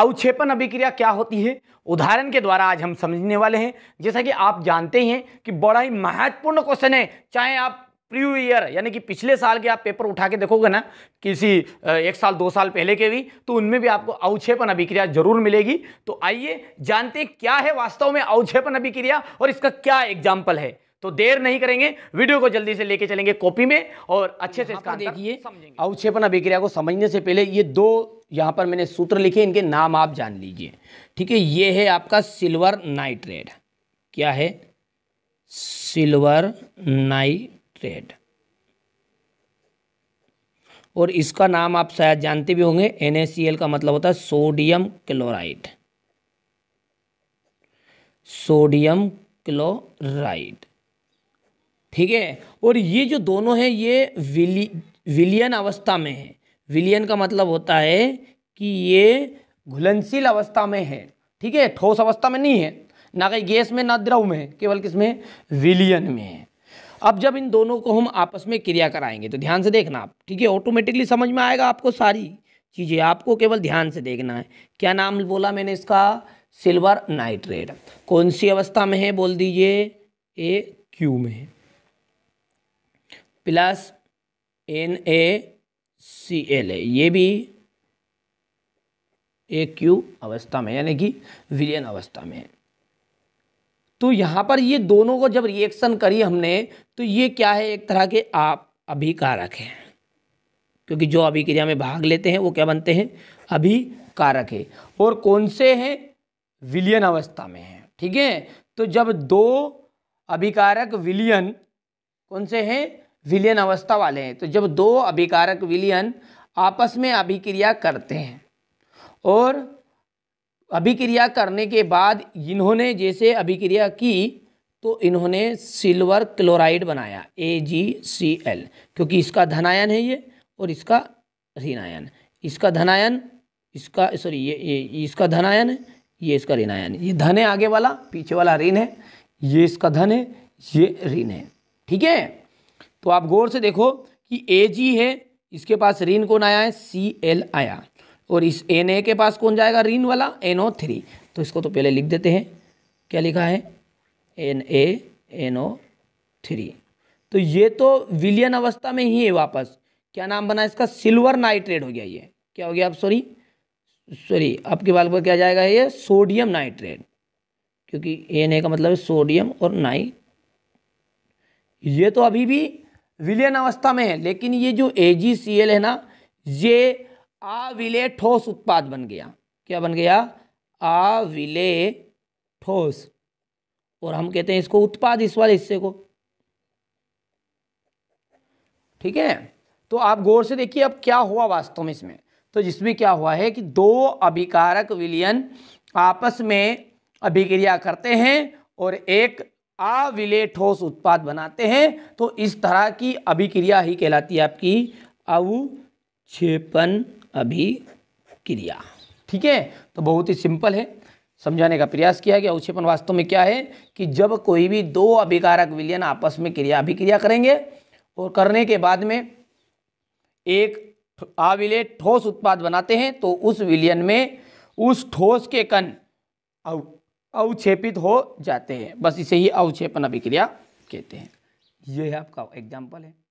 अवक्षेपण अभिक्रिया क्या होती है उदाहरण के द्वारा आज हम समझने वाले हैं जैसा कि आप जानते हैं कि बड़ा ही महत्वपूर्ण क्वेश्चन है चाहे आप प्री ईयर यानी कि पिछले साल के आप पेपर उठा के देखोगे ना किसी एक साल दो साल पहले के भी तो उनमें भी आपको अवक्षेपण अभिक्रिया जरूर मिलेगी तो आइए जानते हैं क्या है वास्तव में अवक्षेपण अभिक्रिया और इसका क्या एग्जाम्पल है तो देर नहीं करेंगे वीडियो को जल्दी से लेके चलेंगे कॉपी में और अच्छे से इसका देखिए अवक्षेपण अभिक्रिया को समझने से पहले ये दो यहाँ पर मैंने सूत्र लिखे इनके नाम आप जान लीजिए ठीक है ये है आपका सिल्वर नाइट्रेट क्या है सिल्वर नाइट्रेट और इसका नाम आप शायद जानते भी होंगे एन का मतलब होता है सोडियम क्लोराइड सोडियम क्लोराइड ठीक है और ये जो दोनों है ये विली विलियन अवस्था में है विलियन का मतलब होता है कि ये घुलनशील अवस्था में है ठीक है ठोस अवस्था में नहीं है ना कहीं गैस में ना द्रव में है केवल में विलियन में है अब जब इन दोनों को हम आपस में क्रिया कराएंगे तो ध्यान से देखना आप ठीक है ऑटोमेटिकली समझ में आएगा आपको सारी चीज़ें आपको केवल ध्यान से देखना है क्या नाम बोला मैंने इसका सिल्वर नाइट्रेट कौन सी अवस्था में है बोल दीजिए ए क्यू में है plus N A C L है ये भी ए क्यू अवस्था में यानी कि विलियन अवस्था में है तो यहाँ पर ये दोनों को जब रिएक्शन करी हमने तो ये क्या है एक तरह के आप अभिकारक हैं क्योंकि जो अभिक्रिया में भाग लेते हैं वो क्या बनते हैं अभिकारक है और कौन से हैं विलियन अवस्था में हैं ठीक है तो जब दो अभिकारक विलियन कौन से हैं विलियन अवस्था वाले हैं तो जब दो अभिकारक विलियन आपस में अभिक्रिया करते हैं और अभिक्रिया करने के बाद इन्होंने जैसे अभिक्रिया की तो इन्होंने सिल्वर क्लोराइड बनाया ए जी सी एल क्योंकि इसका धनायन है ये और इसका ऋणायन इसका धनायन इसका सॉरी ये, ये इसका धनायन है ये इसका ऋणायन ये धन है आगे वाला पीछे वाला ऋण है ये इसका धन है ये ऋण है ठीक है तो आप गौर से देखो कि ए जी है इसके पास रीन कौन आया है सी एल आया और इस एन ए के पास कौन जाएगा रीन वाला एन ओ थ्री तो इसको तो पहले लिख देते हैं क्या लिखा है N A N O three तो ये तो विलियन अवस्था में ही है वापस क्या नाम बना इसका सिल्वर नाइट्रेट हो गया ये क्या हो गया आप सॉरी सॉरी आपके बाल पर क्या जाएगा ये सोडियम नाइट्रेट क्योंकि एन ए का मतलब है सोडियम और नाइट ये तो अभी भी विलयन अवस्था में है लेकिन ये जो एल है ना ये अविलय ठोस उत्पाद बन गया क्या बन गया अविलय ठोस और हम कहते हैं इसको उत्पाद इस वाले हिस्से को ठीक है तो आप गौर से देखिए अब क्या हुआ वास्तव में इसमें तो जिसमें क्या हुआ है कि दो अभिकारक विलियन आपस में अभिक्रिया करते हैं और एक अविले ठोस उत्पाद बनाते हैं तो इस तरह की अभिक्रिया ही कहलाती है आपकी अवक्षेपण अभिक्रिया ठीक है तो बहुत ही सिंपल है समझाने का प्रयास किया गया अवक्षेपण वास्तव में क्या है कि जब कोई भी दो अभिकारक विलयन आपस में क्रिया अभिक्रिया करेंगे और करने के बाद में एक अविलय ठोस उत्पाद बनाते हैं तो उस विलयन में उस ठोस के कण अवक्षेपित हो जाते हैं बस इसे ही अवक्षेपण अभिक्रिया कहते हैं यह है आपका एग्जाम्पल है